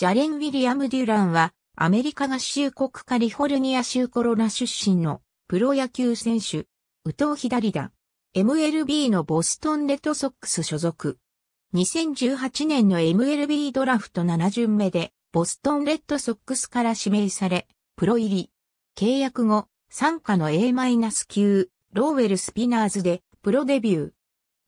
ジャレン・ウィリアム・デュランは、アメリカ合衆国カリフォルニア州コロナ出身のプロ野球選手、宇藤左だ。MLB のボストンレッドソックス所属。2018年の MLB ドラフト7巡目で、ボストンレッドソックスから指名され、プロ入り。契約後、参加の A- 級、ローウェルスピナーズで、プロデビュー。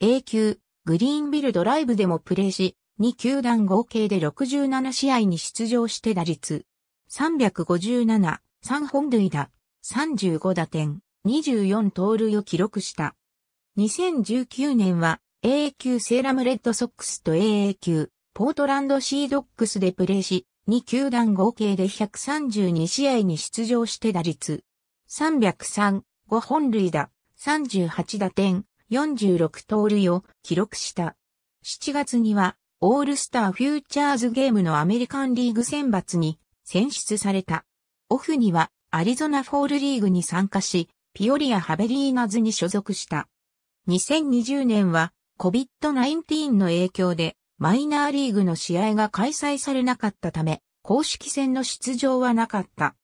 A 級、グリーンビルドライブでもプレーし、2球団合計で67試合に出場して打率357、3本塁打、35打点、24盗塁を記録した。2019年は AA 級セーラムレッドソックスと AA 級ポートランドシードックスでプレーし、2球団合計で132試合に出場して打率303、5本塁打、38打点、46盗塁を記録した。7月にはオールスターフューチャーズゲームのアメリカンリーグ選抜に選出された。オフにはアリゾナフォールリーグに参加し、ピオリア・ハベリーナズに所属した。2020年は COVID-19 の影響でマイナーリーグの試合が開催されなかったため、公式戦の出場はなかった。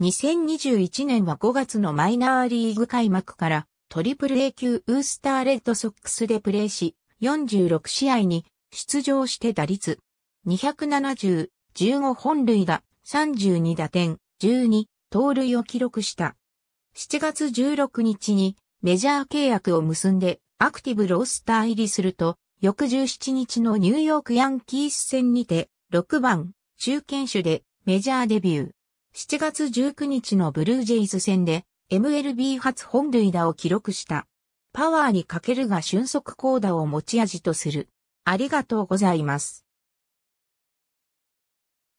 2021年は5月のマイナーリーグ開幕からトリプル A 級ウースターレッドソックスでプレーし、46試合に出場して打率270、15本塁打、32打点、12、盗塁を記録した。7月16日にメジャー契約を結んでアクティブロースター入りすると、翌17日のニューヨークヤンキース戦にて、6番、中堅手でメジャーデビュー。7月19日のブルージェイズ戦で MLB 初本塁打を記録した。パワーに欠けるが俊足高打を持ち味とする。ありがとうございます。